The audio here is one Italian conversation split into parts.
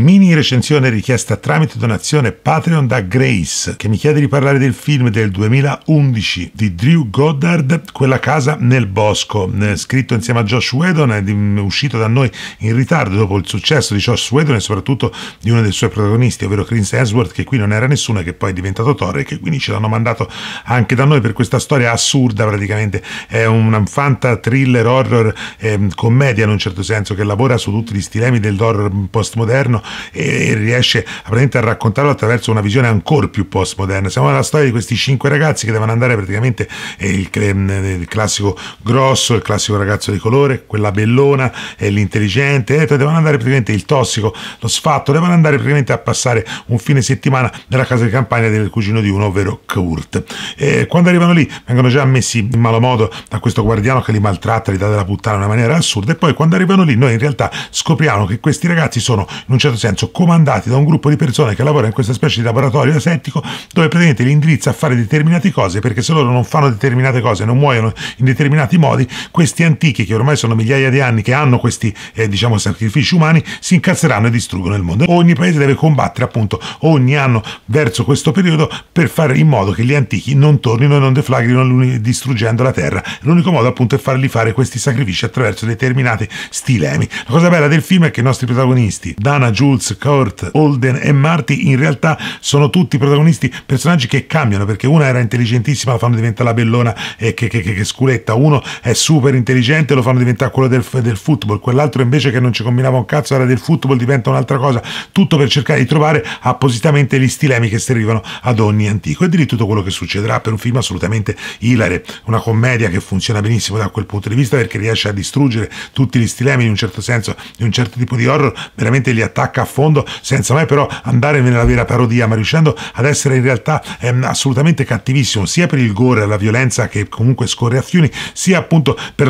Mini recensione richiesta tramite donazione Patreon da Grace, che mi chiede di parlare del film del 2011 di Drew Goddard, Quella casa nel bosco, eh, scritto insieme a Josh Whedon, uscito da noi in ritardo dopo il successo di Josh Whedon e soprattutto di uno dei suoi protagonisti, ovvero Chris Hemsworth, che qui non era nessuno e che poi è diventato Thor e che quindi ce l'hanno mandato anche da noi per questa storia assurda praticamente. È un fanta thriller horror eh, commedia in un certo senso che lavora su tutti gli stilemi dell'horror postmoderno e, riesce a raccontarlo attraverso una visione ancora più postmoderna. Siamo nella storia di questi cinque ragazzi che devono andare praticamente eh, il, mm, il classico grosso, il classico ragazzo di colore, quella bellona, l'intelligente, eh, devono andare praticamente il tossico, lo sfatto, devono andare praticamente a passare un fine settimana nella casa di campagna del cugino di uno, ovvero Kurt. E quando arrivano lì vengono già messi in malo modo da questo guardiano che li maltratta, li dà della puttana in una maniera assurda e poi quando arrivano lì noi in realtà scopriamo che questi ragazzi sono in un certo certo senso comandati da un gruppo di persone che lavora in questa specie di laboratorio asettico dove praticamente li indirizza a fare determinate cose perché se loro non fanno determinate cose, non muoiono in determinati modi, questi antichi che ormai sono migliaia di anni che hanno questi eh, diciamo sacrifici umani si incazzeranno e distruggono il mondo. Ogni paese deve combattere appunto ogni anno verso questo periodo per fare in modo che gli antichi non tornino e non deflagrino distruggendo la terra. L'unico modo appunto è farli fare questi sacrifici attraverso determinati stilemi. La cosa bella del film è che i nostri protagonisti, Dana, Giulia Jules, Kurt, Holden e Marty in realtà sono tutti protagonisti, personaggi che cambiano perché una era intelligentissima, la fanno diventare la bellona e eh, che, che, che, che sculetta, uno è super intelligente, lo fanno diventare quello del, del football, quell'altro invece che non ci combinava un cazzo era del football, diventa un'altra cosa, tutto per cercare di trovare appositamente gli stilemi che servivano ad ogni antico. E di tutto quello che succederà per un film assolutamente ilare, una commedia che funziona benissimo da quel punto di vista perché riesce a distruggere tutti gli stilemi in un certo senso, di un certo tipo di horror, veramente li attacca attacca a fondo senza mai però andare nella vera parodia, ma riuscendo ad essere in realtà ehm, assolutamente cattivissimo, sia per il gore, la violenza che comunque scorre a fiumi, sia appunto per,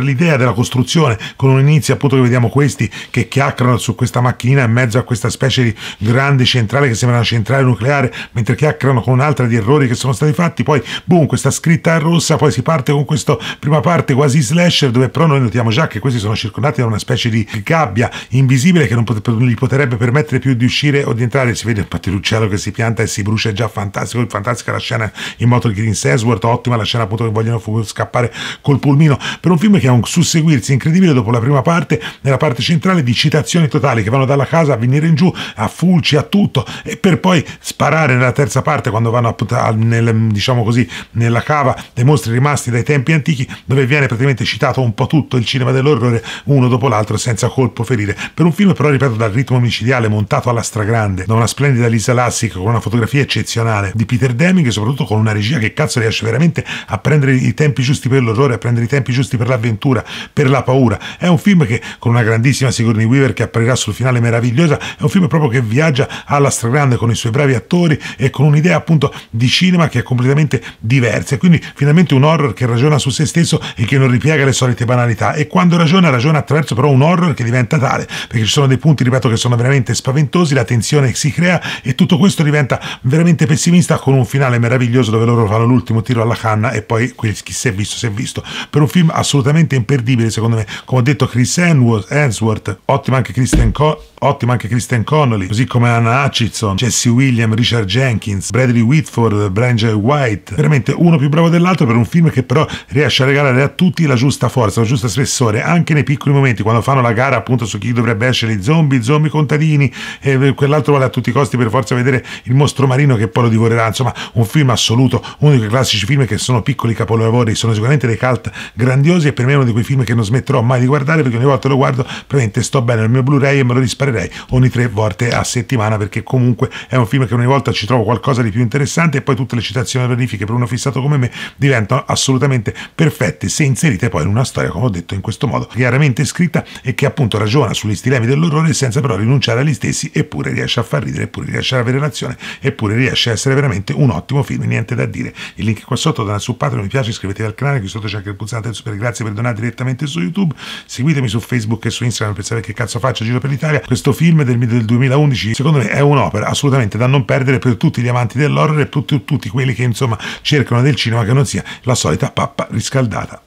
l'idea della costruzione, con un inizio appunto che vediamo questi che chiacchierano su questa macchinina in mezzo a questa specie di grande centrale che sembra una centrale nucleare, mentre chiacchierano con un'altra di errori che sono stati fatti, poi boom, questa scritta rossa, poi si parte con questa prima parte quasi slasher, dove però noi notiamo già che questi sono circondati da una specie di gabbia invisibile che non, pot- non gli potrebbe permettere più di uscire o di entrare. Si vede il pattirucciello che si pianta e si brucia, è già fantastico, fantastica la scena in moto di Green Sensworth, ottima la scena appunto che vogliono scappare col pulmino. Per un film che ha un susseguirsi incredibile dopo la prima parte, nella parte centrale di citazioni totali che vanno dalla casa a venire in giù, a Fulci, a tutto, e per poi sparare nella terza parte quando vanno a nel, diciamo così, nella cava dei mostri rimasti dai tempi antichi, dove viene praticamente citato un po' tutto il cinema dell'orrore, uno dopo l'altro, senza colpo ferire. Per un film però, ripeto, da ritmo micidiale montato alla stragrande da una splendida Lisa Lassic con una fotografia eccezionale di Peter Deming e soprattutto con una regia che cazzo riesce veramente a prendere i tempi giusti per l'orrore, a prendere i tempi giusti per l'avventura, per la paura. È un film che con una grandissima Sigourney Weaver che apparirà sul finale meravigliosa, è un film proprio che viaggia alla stragrande con i suoi bravi attori e con un'idea appunto di cinema che è completamente diversa e quindi finalmente un horror che ragiona su se stesso e che non ripiega le solite banalità e quando ragiona ragiona attraverso però un horror che diventa tale perché ci sono dei punti ripeto mercato che sono veramente spaventosi, la tensione si crea e tutto questo diventa veramente pessimista con un finale meraviglioso dove loro fanno l'ultimo tiro alla canna e poi chi si è visto si è visto. Per un film assolutamente imperdibile secondo me, come ho detto Chris Hemsworth, ottimo anche Christian Cole Ottimo anche Christian Connolly, così come Anna Hutchinson, Jesse William, Richard Jenkins, Bradley Whitford, Branger White. Veramente uno più bravo dell'altro per un film che però riesce a regalare a tutti la giusta forza, la giusta spessore, anche nei piccoli momenti, quando fanno la gara appunto su chi dovrebbe essere i zombie, i zombie contadini, e quell'altro vale a tutti i costi per forza vedere il mostro marino che poi lo divorerà. Insomma, un film assoluto, uno dei classici film che sono piccoli capolavori, sono sicuramente dei cult grandiosi e per me è uno di quei film che non smetterò mai di guardare perché ogni volta lo guardo, veramente sto bene nel mio Blu-ray e me lo risparmio recupererei ogni tre volte a settimana perché comunque è un film che ogni volta ci trovo qualcosa di più interessante e poi tutte le citazioni verifiche per uno fissato come me diventano assolutamente perfette se inserite poi in una storia, come ho detto, in questo modo chiaramente scritta e che appunto ragiona sugli stilemi dell'orrore senza però rinunciare agli stessi eppure riesce a far ridere, eppure riesce ad avere relazione, eppure riesce a essere veramente un ottimo film, niente da dire. Il link qua sotto dal su Patreon, mi piace, iscrivetevi al canale, qui sotto c'è anche il pulsante super grazie per donare direttamente su YouTube, seguitemi su Facebook e su Instagram per sapere che cazzo faccio giro per l'Italia. Questo questo film del, del 2011 secondo me è un'opera assolutamente da non perdere per tutti gli amanti dell'horror e per tutti, tutti quelli che insomma cercano del cinema che non sia la solita pappa riscaldata.